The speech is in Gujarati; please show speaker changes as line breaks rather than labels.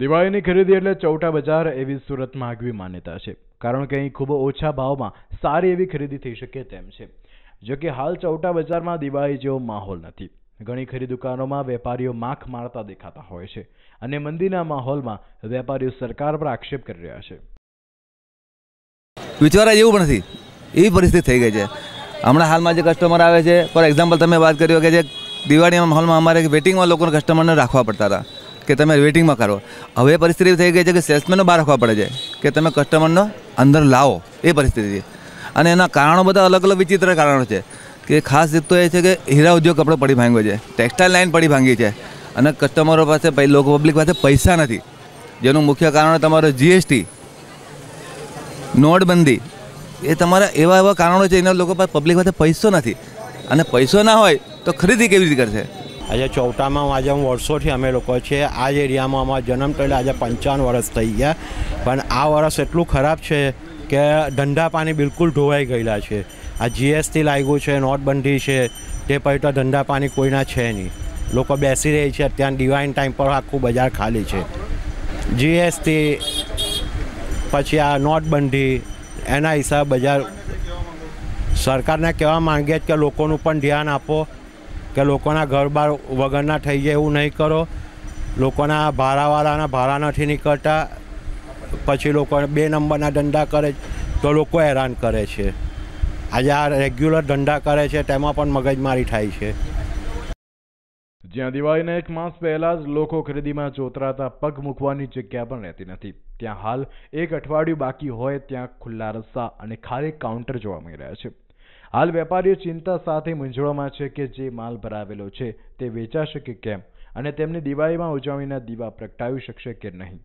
દિવાળીની ખરીદી એટલે ચૌટા બજાર એવી સુરતમાં આગવી માન્યતા છે કારણ કે અહીં ખૂબ ઓછા ભાવમાં સારી એવી ખરીદી થઈ શકે તેમ છે જો કે હાલ ચૌટા બજારમાં દિવાળી જેવો માહોલ નથી ઘણી ખરી દુકાનોમાં વેપારીઓ માખ મારતા દેખાતા હોય છે અને મંદીના માહોલમાં વેપારીઓ સરકાર પર આક્ષેપ કરી રહ્યા છે
વિચારા એવું પણ નથી એવી પરિસ્થિતિ થઈ ગઈ છે હમણાં હાલમાં જે કસ્ટમર આવે છે ફોર એક્ઝામ્પલ તમે વાત કરી કે જે દિવાળીના માહોલમાં અમારે વેટિંગમાં લોકોને કસ્ટમરને રાખવા પડતા હતા કે તમે વેટિંગમાં કરો હવે પરિસ્થિતિ થઈ ગઈ છે કે સેલ્સમેનનો બહાર રાખવા પડે છે કે તમે કસ્ટમરનો અંદર લાવો એ પરિસ્થિતિ છે અને એના કારણો બધા અલગ અલગ વિચિત્ર કારણો છે કે ખાસ રીતો એ છે કે હીરા ઉદ્યોગ કપડો પડી ભાંગ્યો છે ટેક્સટાઇલ લાઇન પડી ભાંગી છે અને કસ્ટમરો પાસે લોકો પબ્લિક પાસે પૈસા નથી જેનું મુખ્ય કારણ તમારો જીએસટી નોટબંધી એ તમારા એવા એવા કારણો છે એના લોકો પાસે પબ્લિક પાસે પૈસો નથી અને પૈસો ના હોય તો ખરીદી કેવી રીતે કરશે આજે ચૌટામાં આજે હું વર્ષોથી અમે લોકો છીએ આ
જ એરિયામાં અમારા જન્મ થયેલા આજે પંચાવન વર્ષ થઈ ગયા પણ આ વર્ષ એટલું ખરાબ છે કે ધંધા પાણી બિલકુલ ઢોવાઈ ગયેલા છે આ જીએસટી લાગ્યું છે નોટબંધી છે તે પછી તો ધંધા પાણી કોઈના છે નહીં લોકો બેસી રહી છે અત્યારે ડિવાઇન ટાઈમ પર આખું બજાર ખાલી છે જીએસટી પછી આ નોટબંધી એના હિસાબે બજાર સરકારને કહેવા માંગીએ કે લોકોનું પણ ધ્યાન આપો કે લોકોના ઘર બાર વગરના થઈ જાય એવું નહીં કરો લોકોના ભાડાવાળાના ભાડા નથી નીકળતા પછી લોકો બે નંબરના ધંધા કરે તો લોકો હેરાન કરે છે આજે આ રેગ્યુલર ધંધા કરે છે તેમાં પણ મગજમારી થાય છે
જ્યાં દિવાળીના એક માસ પહેલા જ લોકો ખરીદીમાં જોતરાતા પગ મૂકવાની જગ્યા પણ રહેતી નથી ત્યાં હાલ એક અઠવાડિયું બાકી હોય ત્યાં ખુલ્લા રસ્તા અને ખાલી કાઉન્ટર જોવા મળી રહ્યા છે હાલ વેપારીઓ ચિંતા સાથે મૂંઝવણમાં છે કે જે માલ ભરાવેલો છે તે વેચાશે કે કેમ અને તેમની દિવાળીમાં ઉજવણીના
દીવા પ્રગટાવી શકશે કે નહીં